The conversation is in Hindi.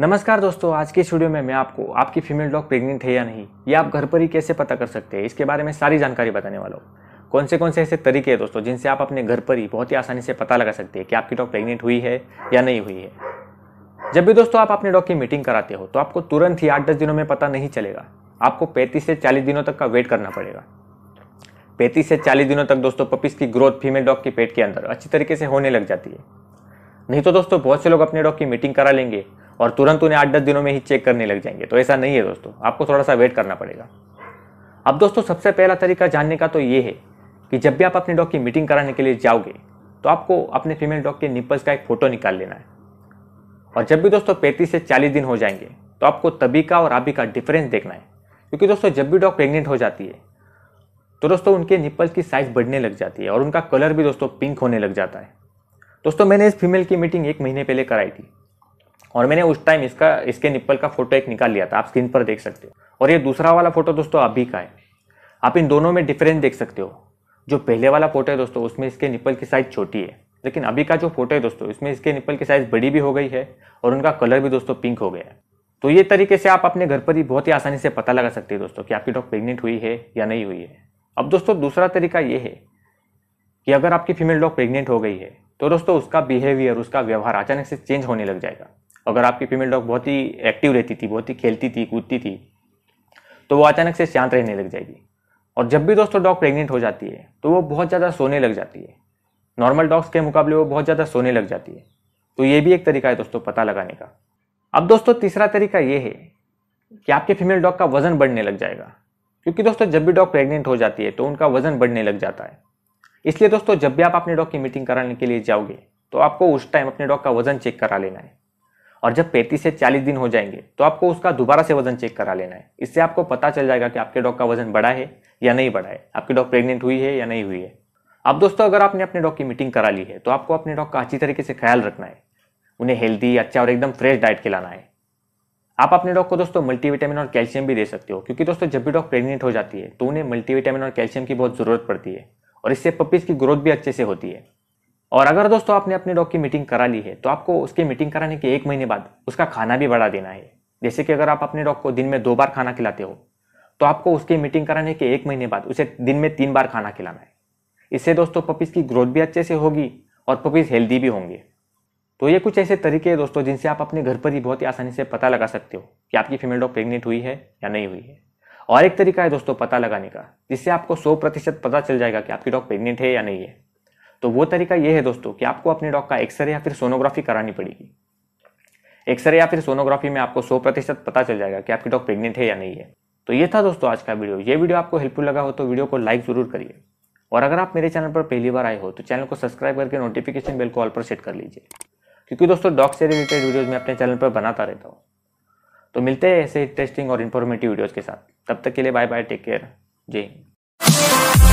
नमस्कार दोस्तों आज के स्टूडियो में मैं आपको आपकी फीमेल डॉग प्रेग्नेंट है या नहीं ये आप घर पर ही कैसे पता कर सकते हैं इसके बारे में सारी जानकारी बताने वाला हूँ कौन से कौन से ऐसे तरीके हैं दोस्तों जिनसे आप अपने घर पर ही बहुत ही आसानी से पता लगा सकते हैं कि आपकी डॉग प्रेग्नेंट हुई है या नहीं हुई है जब भी दोस्तों आप अपने डॉग की मीटिंग कराते हो तो आपको तुरंत ही आठ दस दिनों में पता नहीं चलेगा आपको पैंतीस से चालीस दिनों तक का वेट करना पड़ेगा पैंतीस से चालीस दिनों तक दोस्तों पपीस की ग्रोथ फीमेल डॉग के पेट के अंदर अच्छी तरीके से होने लग जाती है नहीं तो दोस्तों बहुत से लोग अपने डॉग की मीटिंग करा लेंगे और तुरंत उन्हें आठ दस दिनों में ही चेक करने लग जाएंगे तो ऐसा नहीं है दोस्तों आपको थोड़ा सा वेट करना पड़ेगा अब दोस्तों सबसे पहला तरीका जानने का तो ये है कि जब भी आप अपने डॉग की मीटिंग कराने के लिए जाओगे तो आपको अपने फीमेल डॉग के निपल्स का एक फ़ोटो निकाल लेना है और जब भी दोस्तों पैंतीस से चालीस दिन हो जाएंगे तो आपको तभी का और अभी का डिफरेंस देखना है क्योंकि दोस्तों जब भी डॉग प्रेग्नेंट हो जाती है तो दोस्तों उनके निपल्स की साइज़ बढ़ने लग जाती है और उनका कलर भी दोस्तों पिंक होने लग जाता है दोस्तों मैंने इस फीमेल की मीटिंग एक महीने पहले कराई थी और मैंने उस टाइम इसका इसके निप्पल का फोटो एक निकाल लिया था आप स्क्रीन पर देख सकते हो और ये दूसरा वाला फोटो दोस्तों अभी का है आप इन दोनों में डिफरेंस देख सकते हो जो पहले वाला फोटो है दोस्तों उसमें इसके निप्पल की साइज़ छोटी है लेकिन अभी का जो फोटो है दोस्तों इसमें इसके निप्पल की साइज़ बड़ी भी हो गई है और उनका कलर भी दोस्तों पिंक हो गया है तो ये तरीके से आप अपने घर पर ही बहुत ही आसानी से पता लगा सकते हैं दोस्तों कि आपकी डॉग प्रेग्नेंट हुई है या नहीं हुई है अब दोस्तों दूसरा तरीका ये है कि अगर आपकी फीमेल डॉग प्रेग्नेंट हो गई है तो दोस्तों उसका बिहेवियर उसका व्यवहार अचानक से चेंज होने लग जाएगा अगर आपकी फीमेल डॉग बहुत ही एक्टिव रहती थी बहुत ही खेलती थी कूदती थी तो वो अचानक से शांत रहने लग जाएगी और जब भी दोस्तों डॉग प्रेग्नेंट हो जाती है तो वो बहुत ज़्यादा सोने लग जाती है नॉर्मल डॉग्स के मुकाबले वो बहुत ज़्यादा सोने लग जाती है तो ये भी एक तरीका है दोस्तों पता लगाने का अब दोस्तों तीसरा तरीका ये है कि आपके फीमेल डॉग का वजन बढ़ने लग जाएगा क्योंकि दोस्तों जब भी डॉग प्रेग्नेंट हो जाती है तो उनका वजन बढ़ने लग जाता है इसलिए दोस्तों जब भी आप अपने डॉग की मीटिंग कराने के लिए जाओगे तो आपको उस टाइम अपने डॉग का वजन चेक करा लेना है और जब पैंतीस से चालीस दिन हो जाएंगे तो आपको उसका दोबारा से वजन चेक करा लेना है इससे आपको पता चल जाएगा कि आपके डॉग का वजन बढ़ा है या नहीं बढ़ा है आपकी डॉग प्रेग्नेंट हुई है या नहीं हुई है अब दोस्तों अगर आपने अपने डॉग की मीटिंग करा ली है तो आपको अपने डॉग का अच्छी तरीके से ख्याल रखना है उन्हें हेल्दी अच्छा और एकदम फ्रेश डाइट खिलाना है आप अपने डॉग को दोस्तों मल्टीविटामिन और कैल्शियम भी दे सकते हो क्योंकि दोस्तों जब भी डॉग प्रेग्नेंट हो जाती है तो उन्हें मल्टीविटामिन और कैल्शियम की बहुत ज़रूरत पड़ती है और इससे पपीज़ की ग्रोथ भी अच्छे से होती है और अगर दोस्तों आपने अपने डॉग की मीटिंग करा ली है तो आपको उसकी मीटिंग कराने के एक महीने बाद उसका खाना भी बढ़ा देना है जैसे कि अगर आप अपने डॉग को दिन में दो बार खाना खिलाते हो तो आपको उसकी मीटिंग कराने के एक महीने बाद उसे दिन में तीन बार खाना खिलाना है इससे दोस्तों पपीज़ की ग्रोथ भी अच्छे से होगी और पपीज़ हेल्दी भी होंगे तो ये कुछ ऐसे तरीके हैं दोस्तों जिनसे आप अपने घर पर ही बहुत ही आसानी से पता लगा सकते हो कि आपकी फीमेल डॉग प्रेग्नेंट हुई है या नहीं हुई है और एक तरीका है दोस्तों पता लगाने का जिससे आपको सौ प्रतिशत पता चल जाएगा कि आपकी डॉग प्रेग्नेंट है या नहीं है तो वो तरीका ये है दोस्तों कि आपको अपने डॉग का एक्सरे या फिर सोनोग्राफी करानी पड़ेगी एक्सरे या फिर सोनोग्राफी में आपको 100 प्रतिशत पता चल जाएगा कि आपकी डॉग प्रेग्नेंट है या नहीं है तो ये था दोस्तों आज का वीडियो ये वीडियो आपको हेल्पफुल लगा हो तो वीडियो को लाइक जरूर करिए और अगर आप मेरे चैनल पर पहली बार आए हो तो चैनल को सब्सक्राइब करके नोटिफिकेशन बिल को ऑल पर सेट कर लीजिए क्योंकि दोस्तों डॉग से रिलेटेड वीडियोज मैं अपने चैनल पर बनाता रहता हूँ तो मिलते हैं ऐसे इंटरेस्टिंग और इन्फॉर्मेटिव वीडियोज़ के साथ तब तक के लिए बाय बाय टेक केयर जय हिंद